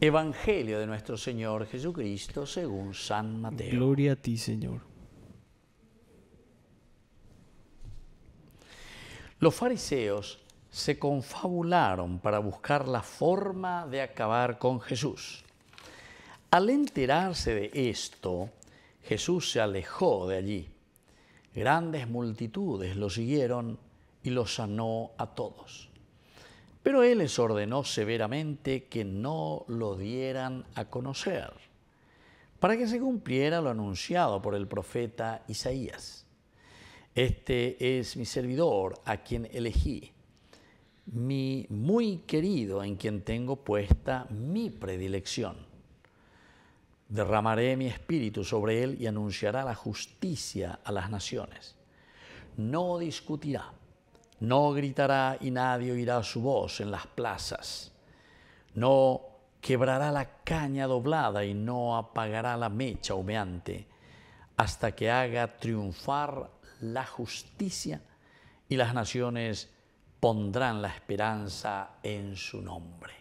Evangelio de nuestro Señor Jesucristo según San Mateo. Gloria a ti, Señor. Los fariseos se confabularon para buscar la forma de acabar con Jesús. Al enterarse de esto, Jesús se alejó de allí. Grandes multitudes lo siguieron y lo sanó a todos. Pero él les ordenó severamente que no lo dieran a conocer, para que se cumpliera lo anunciado por el profeta Isaías. Este es mi servidor a quien elegí, mi muy querido en quien tengo puesta mi predilección. Derramaré mi espíritu sobre él y anunciará la justicia a las naciones. No discutirá no gritará y nadie oirá su voz en las plazas. No quebrará la caña doblada y no apagará la mecha humeante hasta que haga triunfar la justicia y las naciones pondrán la esperanza en su nombre.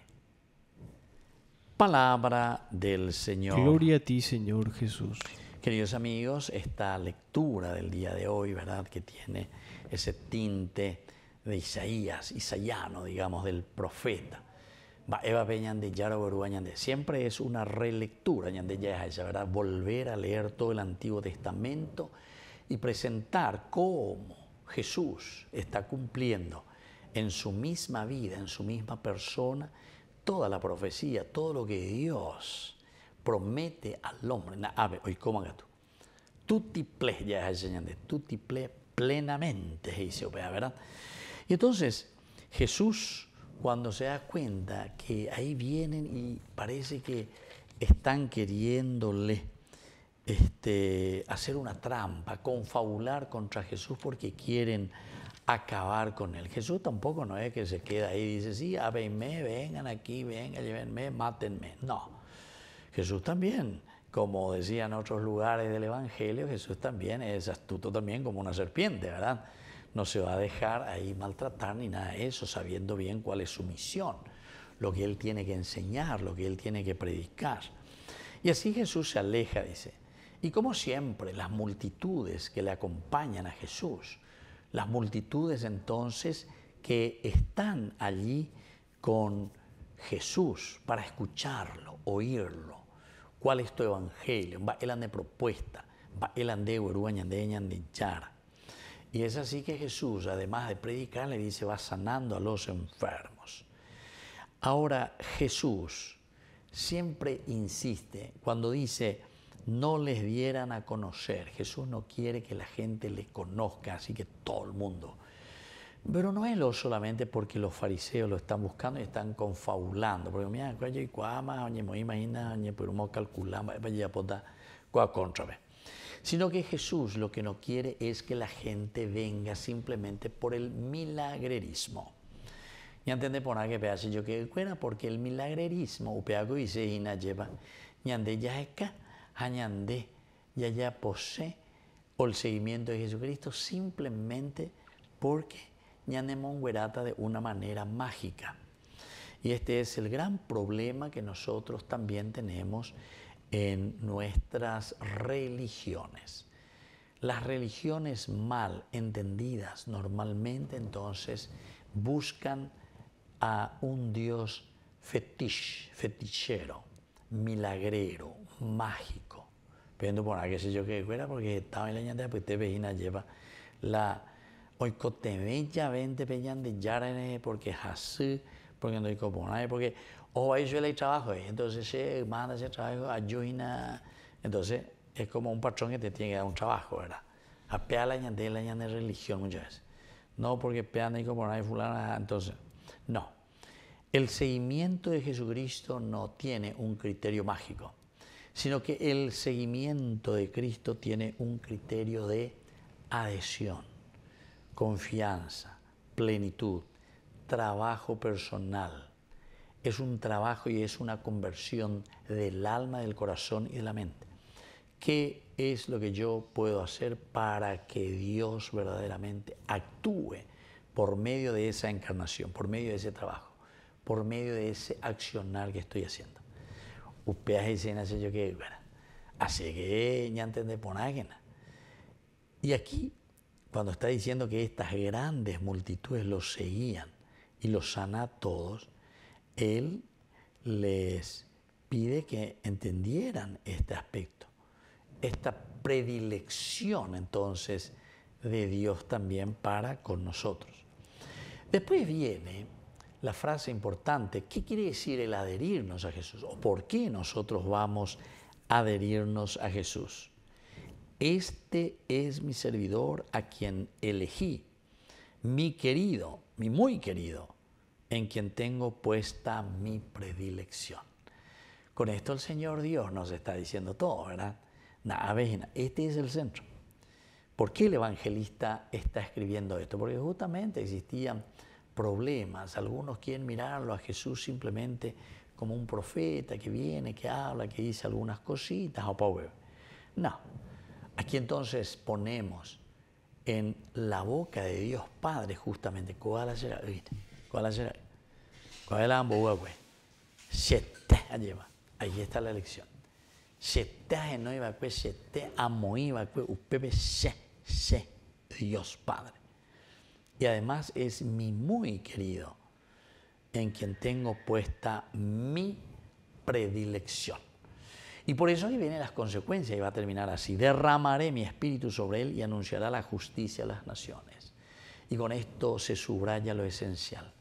Palabra del Señor. Gloria a ti, Señor Jesús. Queridos amigos, esta lectura del día de hoy, ¿verdad? Que tiene ese tinte de Isaías, isayano, digamos, del profeta. Eva de Yara de Siempre es una relectura, ¿verdad? Volver a leer todo el Antiguo Testamento y presentar cómo Jesús está cumpliendo en su misma vida, en su misma persona, toda la profecía, todo lo que Dios promete al hombre, ave, hoy tú, ple, ya es de Señor, plenamente, ple plenamente, dice ¿verdad? Y entonces Jesús, cuando se da cuenta que ahí vienen y parece que están queriéndole este, hacer una trampa, confabular contra Jesús porque quieren acabar con él. Jesús tampoco no es que se queda ahí y dice, sí, me vengan aquí, vengan, llévenme, mátenme. No, Jesús también, como decían otros lugares del Evangelio, Jesús también es astuto también como una serpiente, ¿verdad? No se va a dejar ahí maltratar ni nada de eso, sabiendo bien cuál es su misión, lo que él tiene que enseñar, lo que él tiene que predicar. Y así Jesús se aleja, dice. Y como siempre, las multitudes que le acompañan a Jesús, las multitudes entonces que están allí con Jesús para escucharlo, oírlo, ¿Cuál es tu evangelio? Va el de propuesta, va el de yar. Y es así que Jesús, además de predicar, le dice, va sanando a los enfermos. Ahora Jesús siempre insiste cuando dice, no les dieran a conocer. Jesús no quiere que la gente le conozca, así que todo el mundo pero no es lo solamente porque los fariseos lo están buscando y están confabulando. Porque mira, no a contra. Sino que Jesús lo que no quiere es que la gente venga simplemente por el milagrerismo. Y antes de poner que pedazo yo que cuera, porque el milagrerismo, upeago dice, y na lleva, ñande ya acá, añande, ah, ya ya posee el seguimiento de Jesucristo simplemente porque huerata, de una manera mágica. Y este es el gran problema que nosotros también tenemos en nuestras religiones. Las religiones mal entendidas normalmente entonces buscan a un Dios fetiche, fetichero, milagrero, mágico. Pero por qué sé yo qué fuera porque estaba en la ñata, pues te vecina lleva la vente peñan de yarene, porque jasú, porque no oikoponae, porque o ahí yo el trabajo, eh. entonces se manda ese trabajo, ayuda, entonces es como un patrón que te tiene que dar un trabajo, ¿verdad? a de la de la de religión muchas veces. No porque pean y oikoponae fulana, ah, entonces, no. El seguimiento de Jesucristo no tiene un criterio mágico, sino que el seguimiento de Cristo tiene un criterio de adhesión confianza, plenitud, trabajo personal. Es un trabajo y es una conversión del alma, del corazón y de la mente. ¿Qué es lo que yo puedo hacer para que Dios verdaderamente actúe por medio de esa encarnación, por medio de ese trabajo, por medio de ese accionar que estoy haciendo? Ustedes dicen yo que, bueno, así que ya entendé por Y aquí cuando está diciendo que estas grandes multitudes los seguían y los sana a todos, Él les pide que entendieran este aspecto, esta predilección entonces de Dios también para con nosotros. Después viene la frase importante, ¿qué quiere decir el adherirnos a Jesús? ¿O por qué nosotros vamos a adherirnos a Jesús? Este es mi servidor a quien elegí, mi querido, mi muy querido, en quien tengo puesta mi predilección. Con esto el Señor Dios nos está diciendo todo, ¿verdad? Nada, este es el centro. ¿Por qué el evangelista está escribiendo esto? Porque justamente existían problemas. Algunos quieren mirarlo a Jesús simplemente como un profeta que viene, que habla, que dice algunas cositas, o pobre. No, Aquí entonces ponemos en la boca de Dios Padre justamente, ¿cuál será? ¿Cuál será? ¿Cuál es la se te lleva. Ahí está la lección. se no iba se te amo iba a usted se, se, Dios Padre. Y además es mi muy querido, en quien tengo puesta mi predilección. Y por eso ahí vienen las consecuencias y va a terminar así. Derramaré mi espíritu sobre él y anunciará la justicia a las naciones. Y con esto se subraya lo esencial.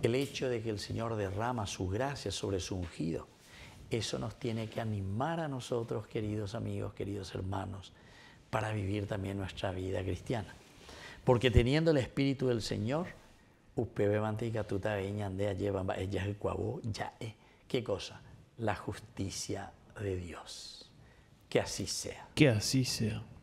El hecho de que el Señor derrama su gracia sobre su ungido. Eso nos tiene que animar a nosotros, queridos amigos, queridos hermanos, para vivir también nuestra vida cristiana. Porque teniendo el Espíritu del Señor, ¿Qué cosa? La justicia de Dios. Que así sea. Que así sea.